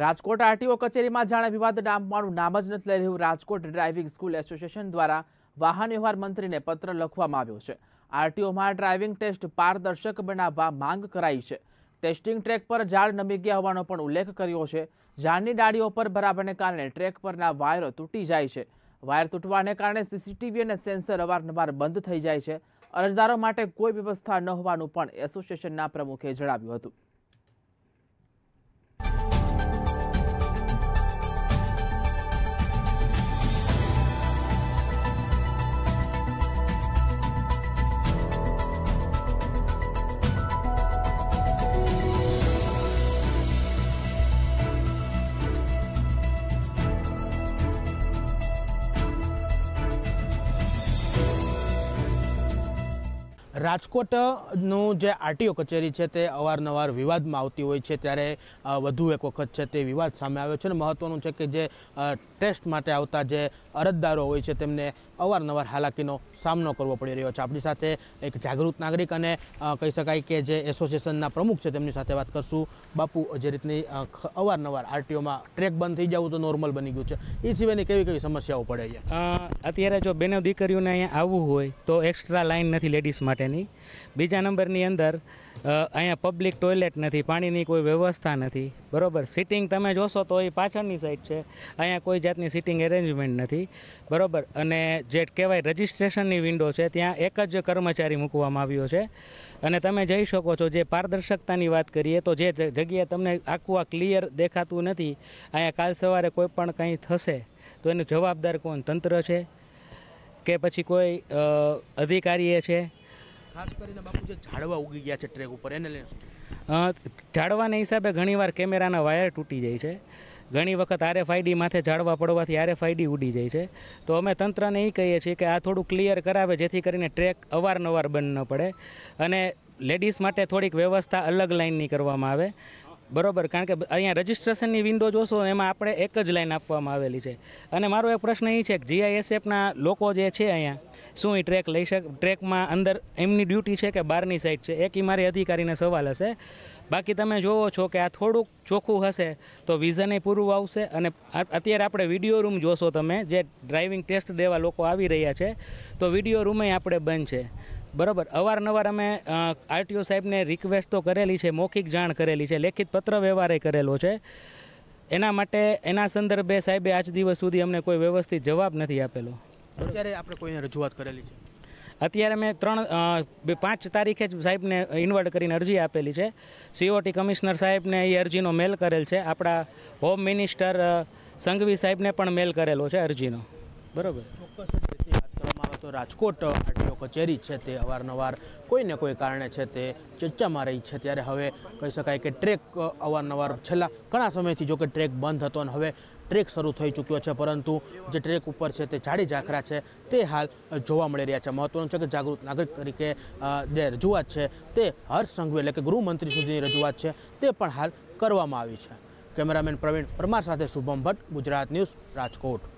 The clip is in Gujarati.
રાજકોટ આરટીઓ કચેરીમાં જાણે વિવાદ ડામવાનું નામ જ નથી લઈ રહ્યું રાજકોટ ડ્રાઇવિંગ સ્કૂલ એસોસિએશન દ્વારા વાહન વ્યવહાર મંત્રીને પત્ર લખવામાં આવ્યો છે આરટીઓમાં ડ્રાઇવિંગ ટેસ્ટ પારદર્શક બનાવવા માંગ કરાઈ છે ટેસ્ટિંગ ટ્રેક પર ઝાડ નમી ગયા હોવાનો પણ ઉલ્લેખ કર્યો છે ઝાડની ડાળીઓ પર બરાબરને કારણે ટ્રેક પરના વાયરો તૂટી જાય છે વાયર તૂટવાને કારણે સીસીટીવી અને સેન્સર અવારનવાર બંધ થઈ જાય છે અરજદારો માટે કોઈ વ્યવસ્થા ન હોવાનું પણ એસોસિએશનના પ્રમુખે જણાવ્યું હતું રાજકોટનું જે આરટીઓ કચેરી છે તે અવારનવાર વિવાદમાં આવતી હોય છે ત્યારે વધુ એક વખત છે તે વિવાદ સામે આવ્યો છે અને મહત્ત્વનું છે કે જે ટેસ્ટ માટે આવતા જે અરજદારો હોય છે તેમને અવારનવાર હાલાકીનો સામનો કરવો પડી રહ્યો છે આપણી સાથે એક જાગૃત નાગરિક અને કહી શકાય કે જે એસોસિએશનના પ્રમુખ છે તેમની સાથે વાત કરશું બાપુ જે રીતની અવારનવાર આરટીઓમાં ટ્રેક બંધ થઈ જવું તો નોર્મલ બની ગયું છે એ સિવાયની કેવી કેવી સમસ્યાઓ પડે છે અત્યારે જો બેનો દીકરીઓને અહીંયા આવવું હોય તો એક્સ્ટ્રા લાઇન નથી લેડીઝ માટેની બીજા નંબરની અંદર અહીંયા પબ્લિક ટોયલેટ નથી પાણીની કોઈ વ્યવસ્થા નથી બરાબર સિટિંગ તમે જોશો તો એ પાછળની સાઈડ છે અહીંયા કોઈ જાતની સિટિંગ એરેન્જમેન્ટ નથી બરાબર અને જે કહેવાય રજિસ્ટ્રેશનની વિન્ડો છે ત્યાં એક જ કર્મચારી મૂકવામાં આવ્યો છે અને તમે જઈ શકો છો જે પારદર્શકતાની વાત કરીએ તો જે જગ્યા તમને આખું આ ક્લિયર દેખાતું નથી અહીંયા કાલ સવારે કોઈ પણ કંઈ થશે તો એનું જવાબદાર કોણ તંત્ર છે કે પછી કોઈ અધિકારીએ છે ખાસ કરીને બાપુ જે ઝાડવા ઉગી ગયા છે ટ્રેક ઉપર એને લઈને ઝાડવાના હિસાબે ઘણીવાર કેમેરાના વાયર તૂટી જાય છે ઘણી વખત આરએફઆઈડી માથે ઝાડવા પડવાથી આરએફઆઈડી ઉડી જાય છે તો અમે તંત્રને એ કહીએ છીએ કે આ થોડું ક્લિયર કરાવે જેથી કરીને ટ્રેક અવારનવાર બંધ ન પડે અને લેડીઝ માટે થોડીક વ્યવસ્થા અલગ લાઇનની કરવામાં આવે બરોબર કારણ કે અહીંયા રજિસ્ટ્રેશનની વિન્ડો જોશો એમાં આપણે એક જ લાઇન આપવામાં આવેલી છે અને મારો એક પ્રશ્ન એ છે કે જીઆઈએસએફના લોકો જે છે અહીંયા શું એ ટ્રેક લઈ શક ટ્રેકમાં અંદર એમની ડ્યુટી છે કે બહારની સાઈડ છે એક એ મારી અધિકારીને સવાલ હશે બાકી તમે જોવો છો કે આ થોડુંક ચોખ્ખું હશે તો વિઝને પૂરું આવશે અને અત્યારે આપણે વિડીયો રૂમ જોશો તમે જે ડ્રાઇવિંગ ટેસ્ટ દેવા લોકો આવી રહ્યા છે તો વિડીયો રૂમે આપણે બંધ છે બરાબર અવારનવાર અમે આરટીઓ સાહેબને રિક્વેસ્ટ તો કરેલી છે મૌખિક જાણ કરેલી છે લેખિત પત્ર વ્યવહારે કરેલો છે એના માટે એના સંદર્ભે સાહેબે આજ દિવસ સુધી અમને કોઈ વ્યવસ્થિત જવાબ નથી આપેલો અત્યારે આપણે કોઈને રજૂઆત કરેલી છે અત્યારે મેં ત્રણ પાંચ તારીખે જ સાહેબને ઇન્વર્ટ કરીને અરજી આપેલી છે સીઓટી કમિશનર સાહેબને એ અરજીનો મેલ કરેલ છે આપણા હોમ મિનિસ્ટર સંઘવી સાહેબને પણ મેલ કરેલો છે અરજીનો બરાબર ચોક્કસ તો રાજકોટ આરટીઓ કચેરી છે તે અવારનવાર કોઈને કોઈ કારણે છે તે ચર્ચામાં રહી છે ત્યારે હવે કહી શકાય કે ટ્રેક અવારનવાર છેલ્લા ઘણા સમયથી જો કે ટ્રેક બંધ હતો અને હવે ટ્રેક શરૂ થઈ ચૂક્યો છે પરંતુ જે ટ્રેક ઉપર છે તે જાડી ઝાંખરા છે તે હાલ જોવા મળી રહ્યા છે મહત્વનું છે કે જાગૃત નાગરિક તરીકે જે રજૂઆત છે તે હર્ષ સંઘવી એટલે કે ગૃહમંત્રી સુધીની રજૂઆત છે તે પણ હાલ કરવામાં આવી છે કેમેરામેન પ્રવીણ પરમાર સાથે શુભમ ભટ્ટ ગુજરાત ન્યૂઝ રાજકોટ